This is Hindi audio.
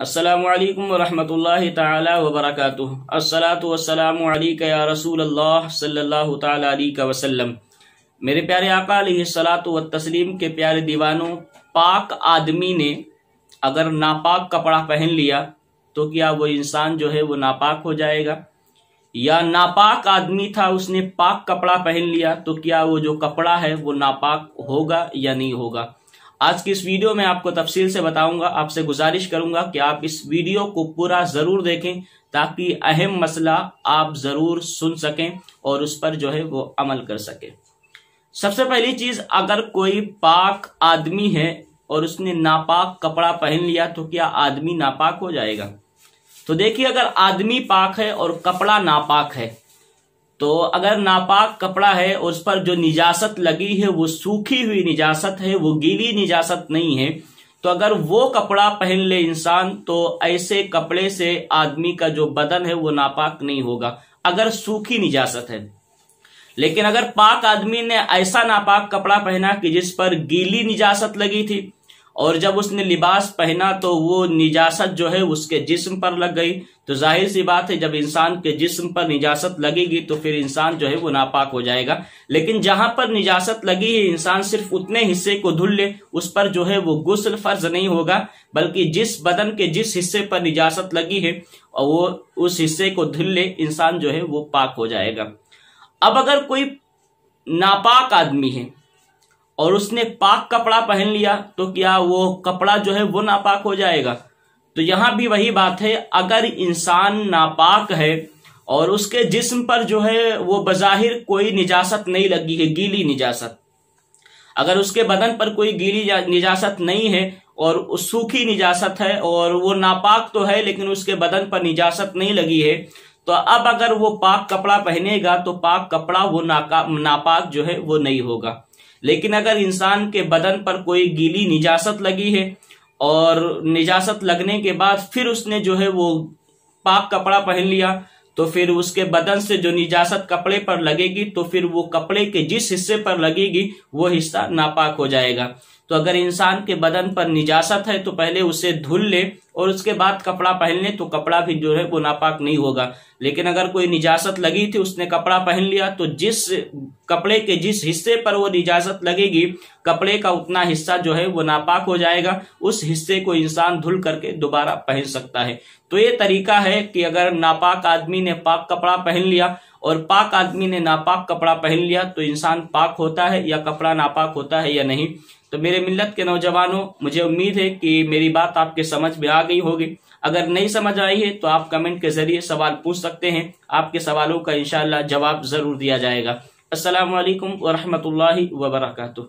असलकम वरहमल तबरक असलातम या रसूल अल्लाह सल्लल्लाहु ताली वसल्लम मेरे प्यारे आका सलात व तस्लीम के प्यारे दीवानों पाक आदमी ने अगर नापाक कपड़ा पहन लिया तो क्या वो इंसान जो है वो नापाक हो जाएगा या नापाक आदमी था उसने पाक कपड़ा पहन लिया तो क्या वो जो कपड़ा है वो नापाक होगा या नहीं होगा आज की इस वीडियो में आपको तफसील से बताऊंगा आपसे गुजारिश करूंगा कि आप इस वीडियो को पूरा जरूर देखें ताकि अहम मसला आप जरूर सुन सकें और उस पर जो है वो अमल कर सकें सबसे पहली चीज अगर कोई पाक आदमी है और उसने नापाक कपड़ा पहन लिया तो क्या आदमी नापाक हो जाएगा तो देखिए अगर आदमी पाक है और कपड़ा नापाक है तो अगर नापाक कपड़ा है उस पर जो निजासत लगी है वो सूखी हुई निजासत है वो गीली निजासत नहीं है तो अगर वो कपड़ा पहन ले इंसान तो ऐसे कपड़े से आदमी का जो बदन है वो नापाक नहीं होगा अगर सूखी निजासत है लेकिन अगर पाक आदमी ने ऐसा नापाक कपड़ा पहना कि जिस पर गीली निजासत लगी थी और जब उसने लिबास पहना तो वो निजासत जो है उसके जिस्म पर लग गई तो जाहिर सी बात है जब इंसान के जिस्म पर निजासत लगेगी तो फिर इंसान जो है वो नापाक हो जाएगा लेकिन जहां पर निजासत लगी है इंसान सिर्फ उतने हिस्से को धुल ले उस पर जो है वो गुसल फर्ज नहीं होगा बल्कि जिस बदन के जिस हिस्से पर निजासत लगी है और वो उस हिस्से को धुल ले इंसान जो है वो पाक हो जाएगा अब अगर कोई नापाक आदमी है और उसने पाक कपड़ा पहन लिया तो क्या वो कपड़ा जो है वो नापाक हो जाएगा तो यहां भी वही बात है अगर इंसान नापाक है और उसके जिस्म पर जो है वो बज़ाहिर कोई निजासत नहीं लगी है गीली निजासत अगर उसके बदन पर कोई गीली निजासत नहीं है और सूखी निजासत है और वो नापाक तो है लेकिन उसके बदन पर निजासत नहीं लगी है तो अब अगर वो पाक कपड़ा पहनेगा तो पाक कपड़ा वो नाका नापाक जो है वो नहीं होगा लेकिन अगर इंसान के बदन पर कोई गीली निजासत लगी है और निजासत लगने के बाद फिर उसने जो है वो पाक कपड़ा पहन लिया तो फिर उसके बदन से जो निजासत कपड़े पर लगेगी तो फिर वो कपड़े के जिस हिस्से पर लगेगी वो हिस्सा नापाक हो जाएगा तो अगर इंसान के बदन पर निजासत है तो पहले उसे धुल ले और उसके बाद कपड़ा पहन ले तो कपड़ा भी जो है वो नापाक नहीं होगा लेकिन अगर कोई निजासत लगी थी उसने कपड़ा पहन लिया तो जिस कपड़े के जिस हिस्से पर वो निजासत लगेगी कपड़े का उतना हिस्सा जो है वो नापाक हो जाएगा उस हिस्से को इंसान धुल करके दोबारा पहन सकता है तो ये तरीका है कि अगर नापाक आदमी ने पाक कपड़ा पहन लिया और पाक आदमी ने नापाक कपड़ा पहन लिया तो इंसान पाक होता है या कपड़ा नापाक होता है या नहीं तो मेरे मिलत के नौजवानों मुझे उम्मीद है कि मेरी बात आपके समझ में आ गई होगी अगर नहीं समझ आई है तो आप कमेंट के जरिए सवाल पूछ सकते हैं आपके सवालों का इंशाल्लाह जवाब जरूर दिया जाएगा वरहमत वरहमल वर्का